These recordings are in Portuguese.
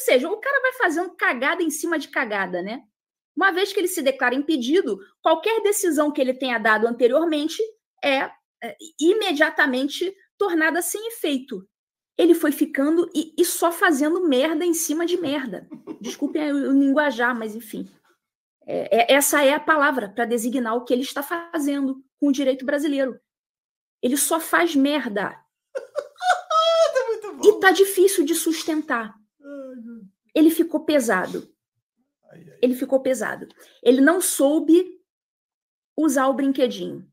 seja, o cara vai fazendo cagada em cima de cagada, né? Uma vez que ele se declara impedido, qualquer decisão que ele tenha dado anteriormente é, é imediatamente tornada sem efeito. Ele foi ficando e, e, só fazendo merda em cima de merda. Desculpem o linguajar, mas enfim. É, é, essa é a palavra para designar o que ele está fazendo com o direito brasileiro. Ele só faz merda. Tá e tá difícil de sustentar. Ele ficou pesado. Ele ficou pesado. Ele não soube usar o brinquedinho.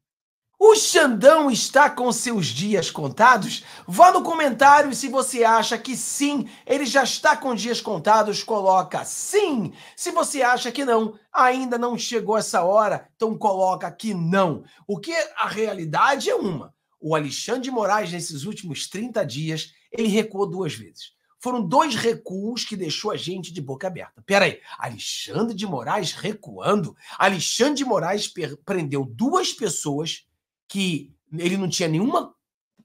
O Xandão está com seus dias contados? Vá no comentário se você acha que sim, ele já está com dias contados, coloca sim. Se você acha que não, ainda não chegou essa hora, então coloca que não. O que a realidade é uma. O Alexandre de Moraes, nesses últimos 30 dias, ele recuou duas vezes foram dois recuos que deixou a gente de boca aberta. Peraí, Alexandre de Moraes recuando? Alexandre de Moraes prendeu duas pessoas que ele não tinha nenhum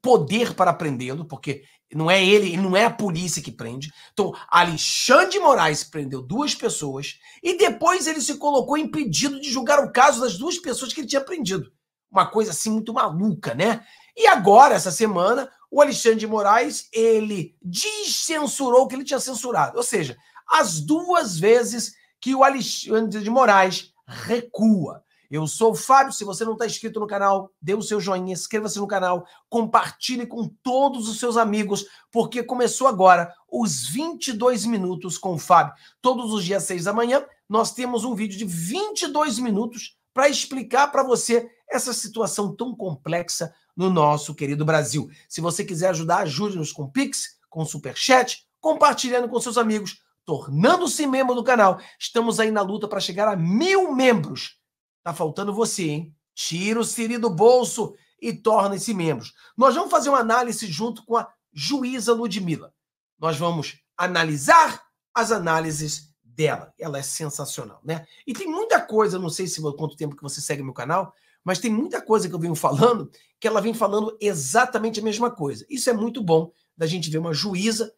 poder para prendê-lo, porque não é ele, não é a polícia que prende. Então, Alexandre de Moraes prendeu duas pessoas e depois ele se colocou impedido de julgar o caso das duas pessoas que ele tinha prendido. Uma coisa assim muito maluca, né? E agora, essa semana, o Alexandre de Moraes, ele descensurou o que ele tinha censurado. Ou seja, as duas vezes que o Alexandre de Moraes recua. Eu sou o Fábio. Se você não está inscrito no canal, dê o seu joinha, inscreva-se no canal, compartilhe com todos os seus amigos, porque começou agora os 22 minutos com o Fábio. Todos os dias, às 6 da manhã, nós temos um vídeo de 22 minutos para explicar para você essa situação tão complexa no nosso querido Brasil. Se você quiser ajudar, ajude-nos com Pix, com Superchat, compartilhando com seus amigos, tornando-se membro do canal. Estamos aí na luta para chegar a mil membros. Tá faltando você, hein? Tira o Siri do bolso e torna se membro. Nós vamos fazer uma análise junto com a juíza Ludmilla. Nós vamos analisar as análises dela. Ela é sensacional, né? E tem muita coisa, não sei se quanto tempo que você segue meu canal, mas tem muita coisa que eu venho falando que ela vem falando exatamente a mesma coisa. Isso é muito bom da gente ver uma juíza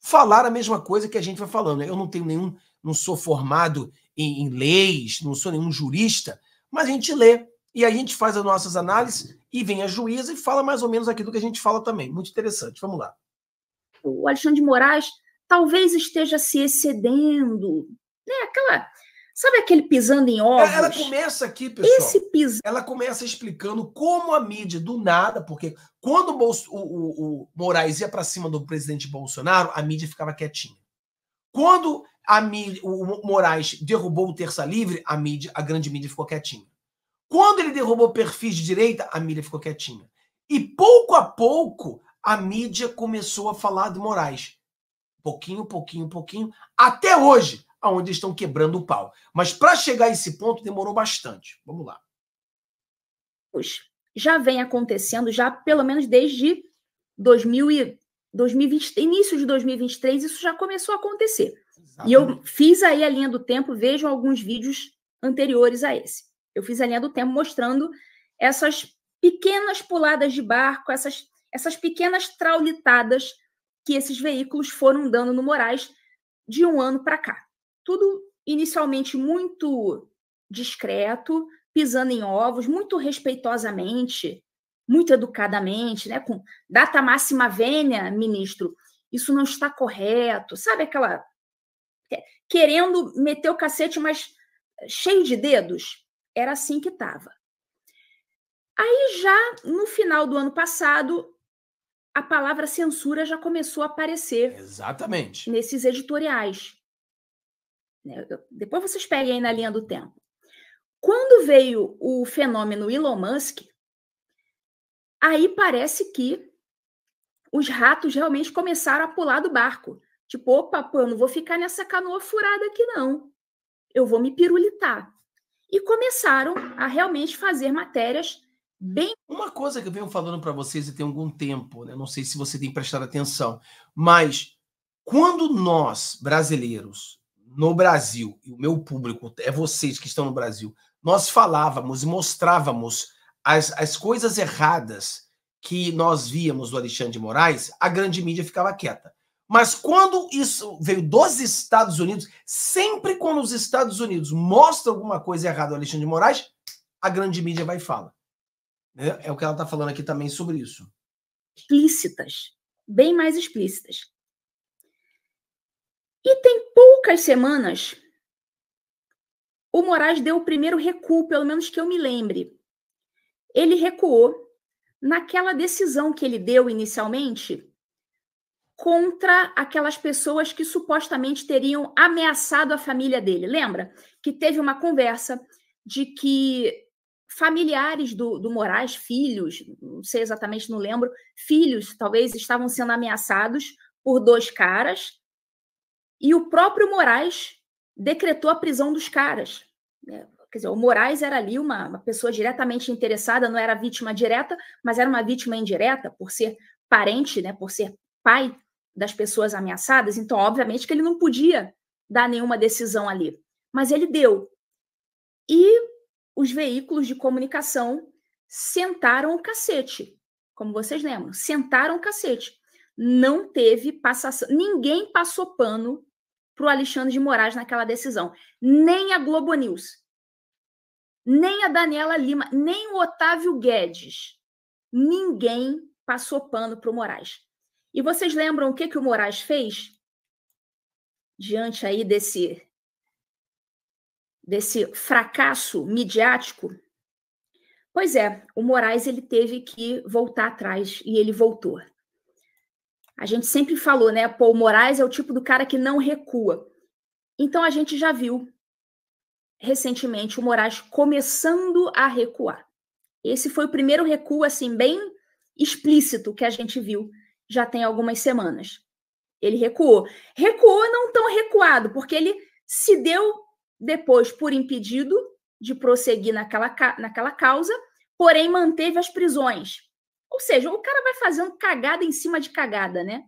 falar a mesma coisa que a gente vai falando. Né? Eu não tenho nenhum, não sou formado em, em leis, não sou nenhum jurista, mas a gente lê e a gente faz as nossas análises e vem a juíza e fala mais ou menos aquilo que a gente fala também. Muito interessante. Vamos lá. O Alexandre de Moraes talvez esteja se excedendo, né? Aquela Sabe aquele pisando em é, ovos? Ela começa aqui, pessoal. Esse pis... Ela começa explicando como a mídia, do nada, porque quando o, Bolso... o, o, o Moraes ia para cima do presidente Bolsonaro, a mídia ficava quietinha. Quando a mídia, o Moraes derrubou o Terça Livre, a mídia, a grande mídia ficou quietinha. Quando ele derrubou o perfil de direita, a mídia ficou quietinha. E pouco a pouco, a mídia começou a falar do Moraes. Pouquinho, pouquinho, pouquinho. Até hoje, aonde estão quebrando o pau. Mas para chegar a esse ponto demorou bastante. Vamos lá. Já vem acontecendo, já pelo menos desde 2000 e 2020, início de 2023, isso já começou a acontecer. Exatamente. E eu fiz aí a linha do tempo, vejam alguns vídeos anteriores a esse. Eu fiz a linha do tempo mostrando essas pequenas puladas de barco, essas, essas pequenas traulitadas que esses veículos foram dando no Moraes de um ano para cá. Tudo inicialmente muito discreto, pisando em ovos, muito respeitosamente, muito educadamente, né? Com data máxima vênia, ministro, isso não está correto, sabe aquela querendo meter o cacete, mas cheio de dedos. Era assim que estava. Aí já no final do ano passado, a palavra censura já começou a aparecer. Exatamente. Nesses editoriais. Né, depois vocês peguem aí na linha do tempo. Quando veio o fenômeno Elon Musk, aí parece que os ratos realmente começaram a pular do barco. Tipo, opa, pô, eu não vou ficar nessa canoa furada aqui, não. Eu vou me pirulitar. E começaram a realmente fazer matérias bem. Uma coisa que eu venho falando para vocês e tem algum tempo, né? não sei se você tem prestado atenção, mas quando nós, brasileiros, no Brasil, e o meu público é vocês que estão no Brasil, nós falávamos e mostrávamos as, as coisas erradas que nós víamos do Alexandre de Moraes, a grande mídia ficava quieta. Mas quando isso veio dos Estados Unidos, sempre quando os Estados Unidos mostram alguma coisa errada do Alexandre de Moraes, a grande mídia vai e fala. É, é o que ela está falando aqui também sobre isso. Explícitas, bem mais explícitas. E tem poucas semanas, o Moraes deu o primeiro recuo, pelo menos que eu me lembre. Ele recuou naquela decisão que ele deu inicialmente contra aquelas pessoas que supostamente teriam ameaçado a família dele. Lembra que teve uma conversa de que familiares do, do Moraes, filhos, não sei exatamente, não lembro, filhos talvez estavam sendo ameaçados por dois caras e o próprio Moraes decretou a prisão dos caras. Né? Quer dizer, o Moraes era ali uma, uma pessoa diretamente interessada, não era vítima direta, mas era uma vítima indireta, por ser parente, né, por ser pai das pessoas ameaçadas. Então, obviamente, que ele não podia dar nenhuma decisão ali, mas ele deu. E os veículos de comunicação sentaram o cacete, como vocês lembram, sentaram o cacete. Não teve passação, ninguém passou pano para o Alexandre de Moraes naquela decisão. Nem a Globo News, nem a Daniela Lima, nem o Otávio Guedes. Ninguém passou pano para o Moraes. E vocês lembram o que, que o Moraes fez? Diante aí desse, desse fracasso midiático? Pois é, o Moraes ele teve que voltar atrás e ele voltou. A gente sempre falou, né? Paul Moraes é o tipo do cara que não recua. Então a gente já viu recentemente o Moraes começando a recuar. Esse foi o primeiro recuo assim bem explícito que a gente viu já tem algumas semanas. Ele recuou. Recuou não tão recuado, porque ele se deu depois por impedido de prosseguir naquela, naquela causa, porém manteve as prisões. Ou seja, o cara vai fazendo cagada em cima de cagada, né?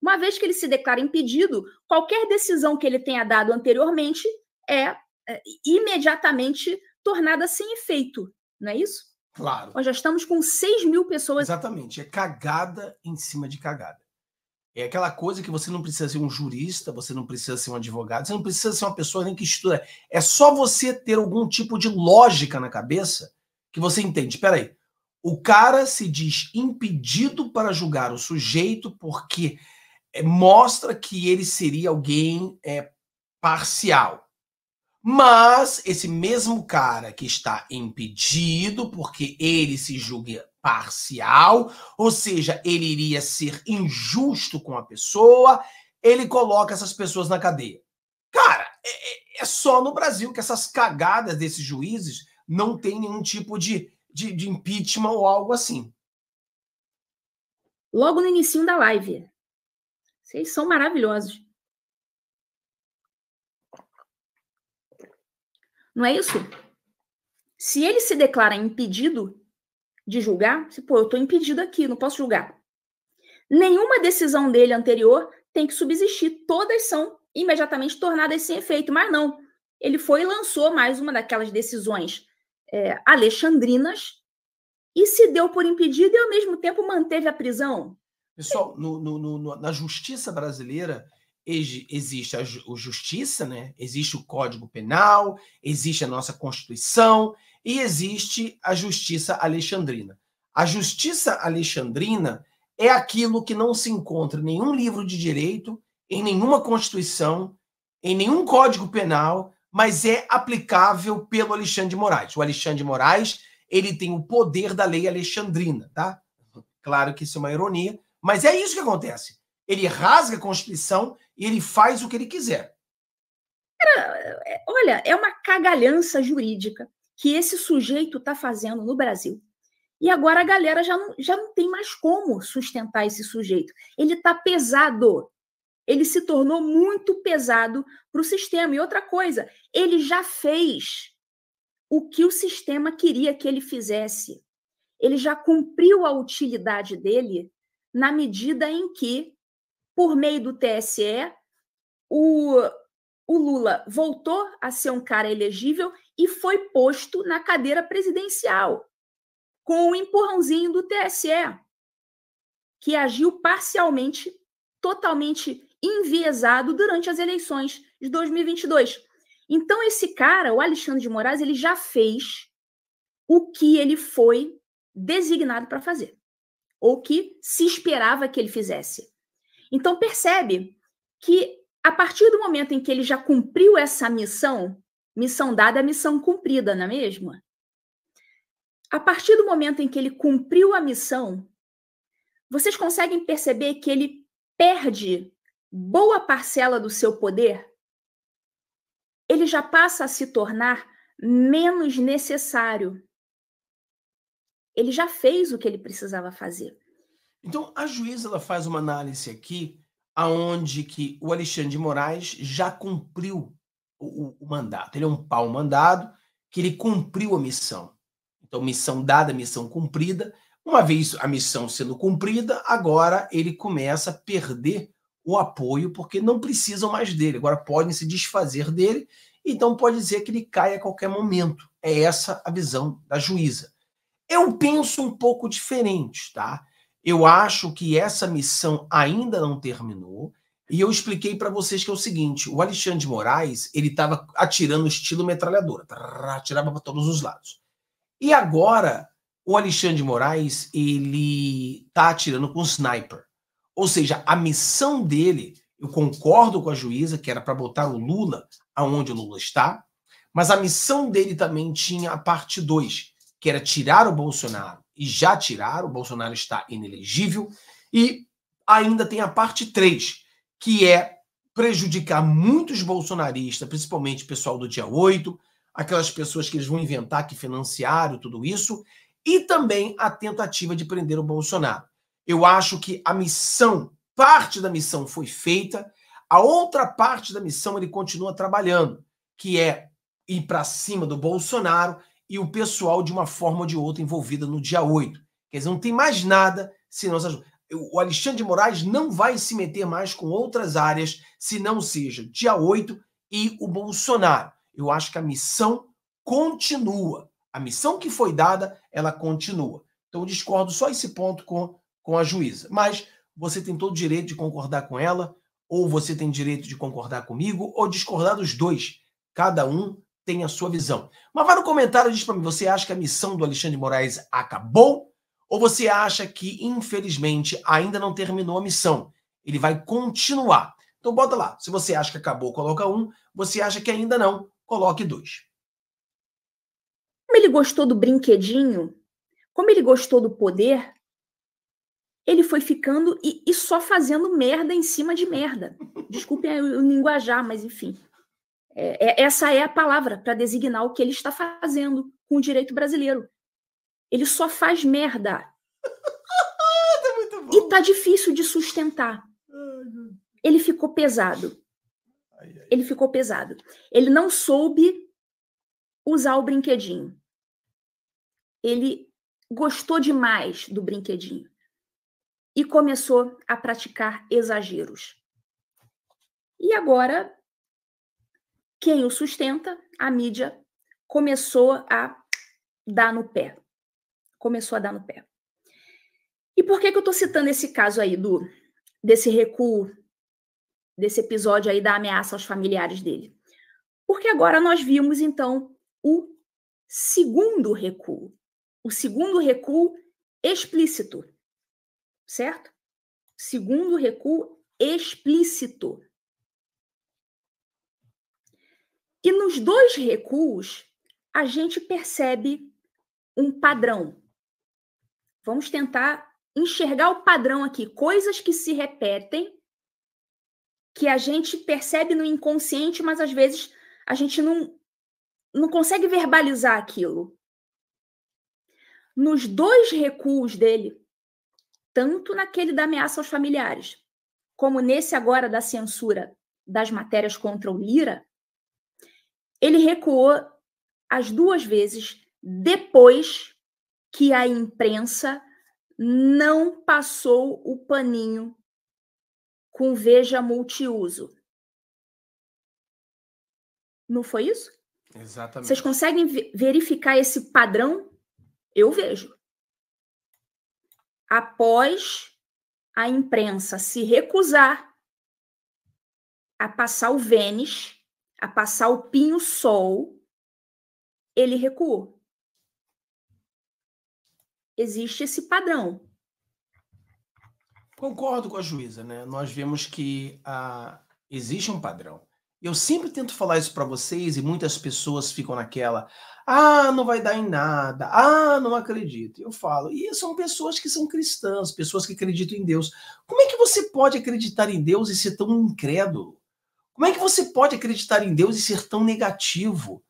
Uma vez que ele se declara impedido, qualquer decisão que ele tenha dado anteriormente é, é imediatamente tornada sem efeito, não é isso? Claro. Nós já estamos com 6 mil pessoas. Exatamente, é cagada em cima de cagada. É aquela coisa que você não precisa ser um jurista, você não precisa ser um advogado, você não precisa ser uma pessoa nem que estuda. É só você ter algum tipo de lógica na cabeça que você entende. espera aí o cara se diz impedido para julgar o sujeito porque eh, mostra que ele seria alguém é, parcial. Mas esse mesmo cara que está impedido porque ele se julga parcial, ou seja, ele iria ser injusto com a pessoa, ele coloca essas pessoas na cadeia. Cara, é, é, é só no Brasil que essas cagadas desses juízes não têm nenhum tipo de de, de impeachment ou algo assim. Logo no início da live. Vocês são maravilhosos. Não é isso? Se ele se declara impedido de julgar, se, pô, eu estou impedido aqui, não posso julgar. Nenhuma decisão dele anterior tem que subsistir, todas são imediatamente tornadas sem efeito, mas não. Ele foi e lançou mais uma daquelas decisões é, alexandrinas e se deu por impedido e, ao mesmo tempo, manteve a prisão. Pessoal, no, no, no, na justiça brasileira existe a justiça, né? existe o Código Penal, existe a nossa Constituição e existe a justiça alexandrina. A justiça alexandrina é aquilo que não se encontra em nenhum livro de direito, em nenhuma Constituição, em nenhum Código Penal, mas é aplicável pelo Alexandre de Moraes. O Alexandre de Moraes, ele tem o poder da lei alexandrina, tá? Claro que isso é uma ironia, mas é isso que acontece. Ele rasga a Constituição e ele faz o que ele quiser. É, olha, é uma cagalhança jurídica que esse sujeito está fazendo no Brasil. E agora a galera já não, já não tem mais como sustentar esse sujeito. Ele está pesado ele se tornou muito pesado para o sistema. E outra coisa, ele já fez o que o sistema queria que ele fizesse. Ele já cumpriu a utilidade dele na medida em que, por meio do TSE, o, o Lula voltou a ser um cara elegível e foi posto na cadeira presidencial, com o empurrãozinho do TSE, que agiu parcialmente, totalmente enviesado durante as eleições de 2022. Então, esse cara, o Alexandre de Moraes, ele já fez o que ele foi designado para fazer, ou que se esperava que ele fizesse. Então, percebe que a partir do momento em que ele já cumpriu essa missão, missão dada, é missão cumprida, não é mesmo? A partir do momento em que ele cumpriu a missão, vocês conseguem perceber que ele perde boa parcela do seu poder, ele já passa a se tornar menos necessário. Ele já fez o que ele precisava fazer. Então, a juíza ela faz uma análise aqui aonde que o Alexandre de Moraes já cumpriu o, o, o mandato. Ele é um pau mandado que ele cumpriu a missão. Então, missão dada, missão cumprida. Uma vez a missão sendo cumprida, agora ele começa a perder o apoio, porque não precisam mais dele. Agora podem se desfazer dele, então pode dizer que ele cai a qualquer momento. É essa a visão da juíza. Eu penso um pouco diferente, tá? Eu acho que essa missão ainda não terminou. E eu expliquei para vocês que é o seguinte: o Alexandre de Moraes ele estava atirando estilo metralhadora, atirava para todos os lados. E agora o Alexandre de Moraes ele está atirando com sniper. Ou seja, a missão dele, eu concordo com a juíza, que era para botar o Lula aonde o Lula está, mas a missão dele também tinha a parte 2, que era tirar o Bolsonaro. E já tiraram, o Bolsonaro está inelegível. E ainda tem a parte 3, que é prejudicar muitos bolsonaristas, principalmente o pessoal do dia 8, aquelas pessoas que eles vão inventar que financiaram tudo isso, e também a tentativa de prender o Bolsonaro. Eu acho que a missão, parte da missão foi feita, a outra parte da missão ele continua trabalhando, que é ir para cima do Bolsonaro e o pessoal de uma forma ou de outra envolvida no dia 8. Quer dizer, não tem mais nada se não o Alexandre de Moraes não vai se meter mais com outras áreas se não seja dia 8 e o Bolsonaro. Eu acho que a missão continua. A missão que foi dada, ela continua. Então eu discordo só esse ponto com com a juíza. Mas você tem todo o direito de concordar com ela, ou você tem direito de concordar comigo, ou discordar dos dois. Cada um tem a sua visão. Mas vai no comentário e diz para mim: você acha que a missão do Alexandre de Moraes acabou? Ou você acha que, infelizmente, ainda não terminou a missão? Ele vai continuar. Então bota lá. Se você acha que acabou, coloca um. Você acha que ainda não, coloque dois. Como ele gostou do brinquedinho, como ele gostou do poder, ele foi ficando e, e, só fazendo merda em cima de merda. Desculpem o linguajar, mas enfim. É, é, essa é a palavra para designar o que ele está fazendo com o direito brasileiro. Ele só faz merda. tá e tá difícil de sustentar. Ele ficou pesado. Ele ficou pesado. Ele não soube usar o brinquedinho. Ele gostou demais do brinquedinho e começou a praticar exageros. E agora, quem o sustenta, a mídia, começou a dar no pé. Começou a dar no pé. E por que, que eu estou citando esse caso aí do desse recuo, desse episódio aí da ameaça aos familiares dele? Porque agora nós vimos então o segundo recuo, o segundo recuo explícito certo? Segundo recuo explícito. E nos dois recuos, a gente percebe um padrão. Vamos tentar enxergar o padrão aqui, coisas que se repetem, que a gente percebe no inconsciente, mas às vezes a gente não, não consegue verbalizar aquilo. Nos dois recuos dele, tanto naquele da ameaça aos familiares, como nesse agora da censura das matérias contra o Lira, ele recuou as duas vezes depois que a imprensa não passou o paninho com veja multiuso. Não foi isso? Exatamente. Vocês conseguem verificar esse padrão? Eu vejo após a imprensa se recusar a passar o Vênus, a passar o Pinho Sol, ele recuou. Existe esse padrão. Concordo com a juíza, né? Nós vemos que a ah, existe um padrão. Eu sempre tento falar isso para vocês e muitas pessoas ficam naquela: "Ah, não vai dar em nada. Ah, não acredito". Eu falo: "E são pessoas que são cristãs, pessoas que acreditam em Deus. Como é que você pode acreditar em Deus e ser tão incrédulo? Como é que você pode acreditar em Deus e ser tão negativo?"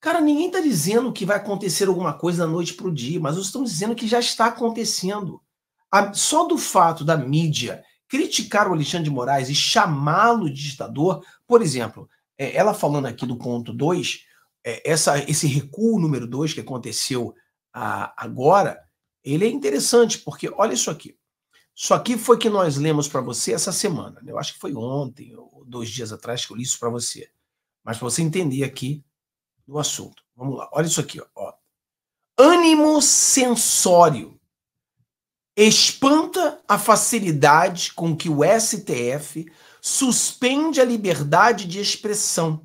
Cara, ninguém está dizendo que vai acontecer alguma coisa da noite para o dia, mas nós estamos dizendo que já está acontecendo. A, só do fato da mídia criticar o Alexandre de Moraes e chamá-lo de ditador, por exemplo, é, ela falando aqui do ponto 2, é, essa, esse recuo número 2 que aconteceu agora, ele é interessante, porque olha isso aqui. Isso aqui foi que nós lemos para você essa semana. Né? Eu acho que foi ontem, ou dois dias atrás, que eu li isso para você. Mas para você entender aqui do assunto. Vamos lá, olha isso aqui. Ó. Ânimo sensório espanta a facilidade com que o STF suspende a liberdade de expressão,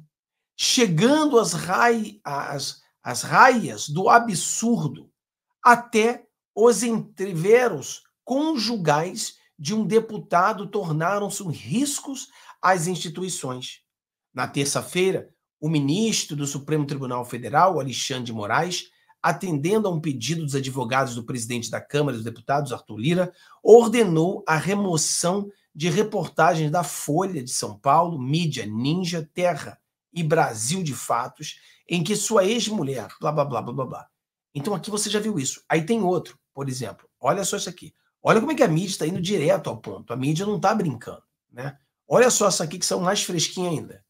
chegando às, rai, às, às raias do absurdo, até os entreveros conjugais de um deputado tornaram-se riscos às instituições. Na terça-feira, o ministro do Supremo Tribunal Federal, Alexandre de Moraes, atendendo a um pedido dos advogados do presidente da Câmara dos Deputados, Arthur Lira, ordenou a remoção de reportagens da Folha de São Paulo, Mídia, Ninja, Terra e Brasil de Fatos, em que sua ex-mulher, blá, blá, blá, blá, blá, Então aqui você já viu isso. Aí tem outro, por exemplo. Olha só isso aqui. Olha como é que a mídia está indo direto ao ponto. A mídia não está brincando, né? Olha só essa aqui que são mais fresquinhas ainda.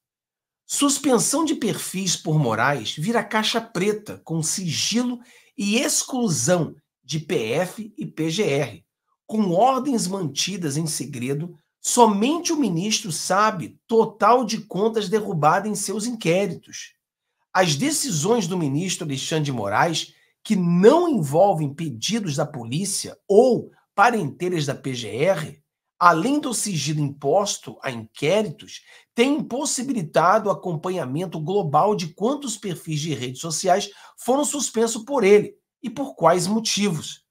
Suspensão de perfis por Moraes vira caixa preta com sigilo e exclusão de PF e PGR, com ordens mantidas em segredo. Somente o ministro sabe total de contas derrubada em seus inquéritos. As decisões do ministro Alexandre de Moraes, que não envolvem pedidos da polícia ou parenteiras da PGR, além do sigilo imposto a inquéritos, tem impossibilitado o acompanhamento global de quantos perfis de redes sociais foram suspensos por ele e por quais motivos.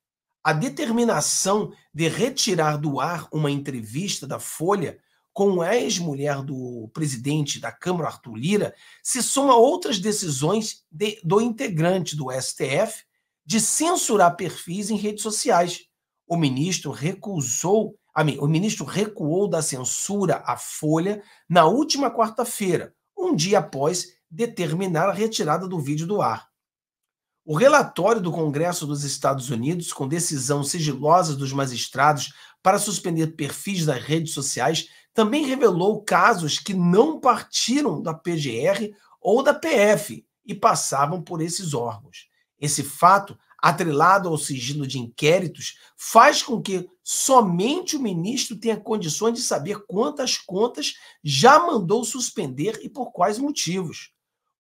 A determinação de retirar do ar uma entrevista da Folha com a ex-mulher do presidente da Câmara, Arthur Lira, se soma a outras decisões de, do integrante do STF de censurar perfis em redes sociais. O ministro recusou Amém. O ministro recuou da censura à Folha na última quarta-feira, um dia após determinar a retirada do vídeo do ar. O relatório do Congresso dos Estados Unidos, com decisão sigilosa dos magistrados para suspender perfis das redes sociais, também revelou casos que não partiram da PGR ou da PF e passavam por esses órgãos. Esse fato atrelado ao sigilo de inquéritos, faz com que somente o ministro tenha condições de saber quantas contas já mandou suspender e por quais motivos.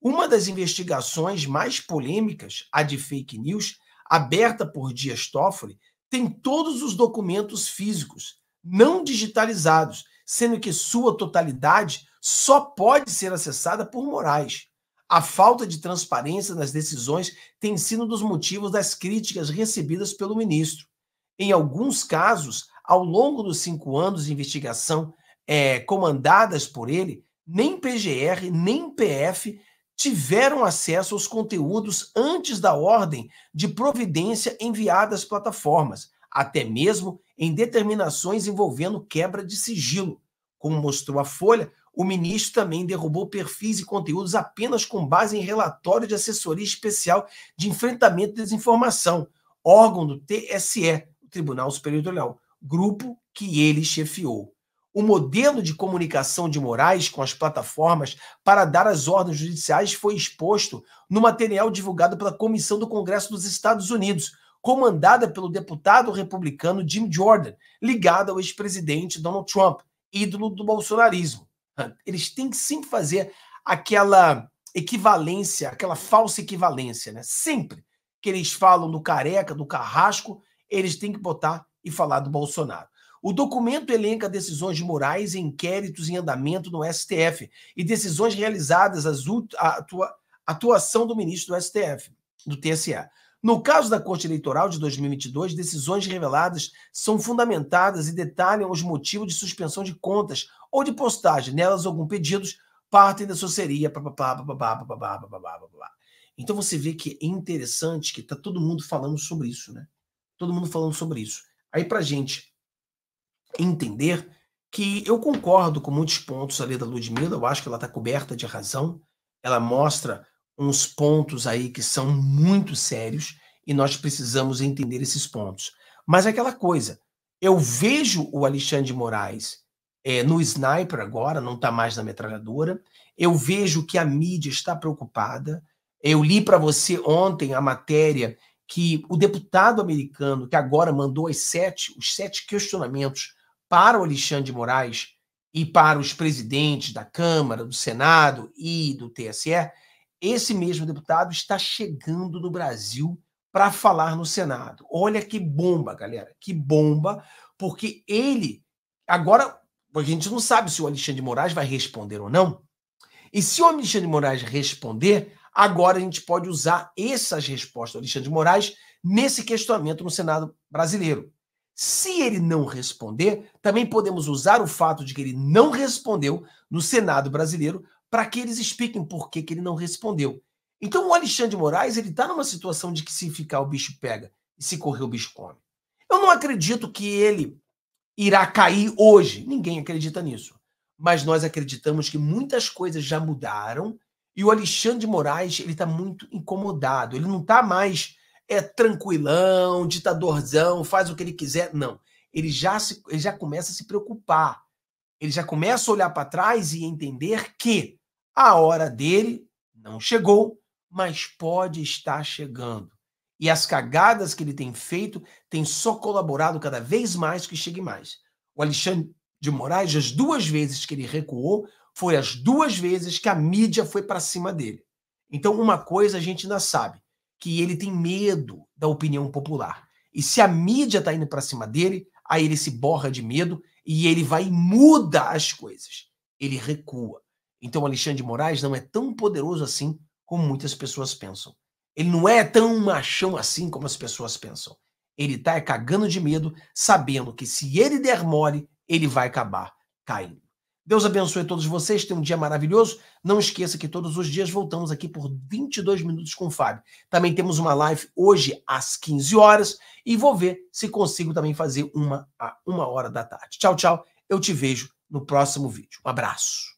Uma das investigações mais polêmicas, a de fake news, aberta por Dias Toffoli, tem todos os documentos físicos, não digitalizados, sendo que sua totalidade só pode ser acessada por Moraes. A falta de transparência nas decisões tem sido um dos motivos das críticas recebidas pelo ministro. Em alguns casos, ao longo dos cinco anos de investigação é, comandadas por ele, nem PGR nem PF tiveram acesso aos conteúdos antes da ordem de providência enviada às plataformas, até mesmo em determinações envolvendo quebra de sigilo, como mostrou a Folha o ministro também derrubou perfis e conteúdos apenas com base em relatório de assessoria especial de enfrentamento à desinformação, órgão do TSE, Tribunal Superior Eleitoral, grupo que ele chefiou. O modelo de comunicação de Moraes com as plataformas para dar as ordens judiciais foi exposto no material divulgado pela Comissão do Congresso dos Estados Unidos, comandada pelo deputado republicano Jim Jordan, ligado ao ex-presidente Donald Trump, ídolo do bolsonarismo. Eles têm que sempre fazer aquela equivalência, aquela falsa equivalência, né? Sempre que eles falam do careca, do carrasco, eles têm que botar e falar do Bolsonaro. O documento elenca decisões de Moraes e inquéritos em andamento no STF e decisões realizadas a atua, atuação do ministro do STF, do TSE. No caso da Corte Eleitoral de 2022, decisões reveladas são fundamentadas e detalham os motivos de suspensão de contas ou de postagem nelas algum pedidos partem da soceria. Então você vê que é interessante que está todo mundo falando sobre isso, né? Todo mundo falando sobre isso. Aí para gente entender que eu concordo com muitos pontos ali da Ludmilla, eu acho que ela está coberta de razão, ela mostra uns pontos aí que são muito sérios e nós precisamos entender esses pontos. Mas é aquela coisa, eu vejo o Alexandre de Moraes é, no sniper agora, não está mais na metralhadora, eu vejo que a mídia está preocupada. Eu li para você ontem a matéria que o deputado americano, que agora mandou as sete, os sete questionamentos para o Alexandre de Moraes e para os presidentes da Câmara, do Senado e do TSE, esse mesmo deputado está chegando no Brasil para falar no Senado. Olha que bomba, galera, que bomba, porque ele agora a gente não sabe se o Alexandre de Moraes vai responder ou não. E se o Alexandre de Moraes responder, agora a gente pode usar essas respostas do Alexandre de Moraes nesse questionamento no Senado brasileiro. Se ele não responder, também podemos usar o fato de que ele não respondeu no Senado brasileiro para que eles expliquem por que, que ele não respondeu. Então o Alexandre de Moraes ele está numa situação de que se ficar o bicho pega e se correr o bicho come. Eu não acredito que ele irá cair hoje. Ninguém acredita nisso. Mas nós acreditamos que muitas coisas já mudaram e o Alexandre de Moraes ele está muito incomodado. Ele não está mais é tranquilão, ditadorzão, faz o que ele quiser. Não. Ele já, se, ele já começa a se preocupar. Ele já começa a olhar para trás e entender que a hora dele não chegou, mas pode estar chegando. E as cagadas que ele tem feito têm só colaborado cada vez mais que chegue mais. O Alexandre de Moraes, as duas vezes que ele recuou, foi as duas vezes que a mídia foi para cima dele. Então, uma coisa a gente ainda sabe, que ele tem medo da opinião popular. E se a mídia está indo para cima dele, aí ele se borra de medo e ele vai e muda as coisas. Ele recua. Então, Alexandre de Moraes não é tão poderoso assim como muitas pessoas pensam. Ele não é tão machão assim como as pessoas pensam. Ele tá cagando de medo, sabendo que se ele der mole, ele vai acabar caindo. Deus abençoe todos vocês, tenham um dia maravilhoso. Não esqueça que todos os dias voltamos aqui por 22 minutos com o Fábio. Também temos uma live hoje às 15 horas e vou ver se consigo também fazer uma a uma hora da tarde. Tchau, tchau. Eu te vejo no próximo vídeo. Um abraço.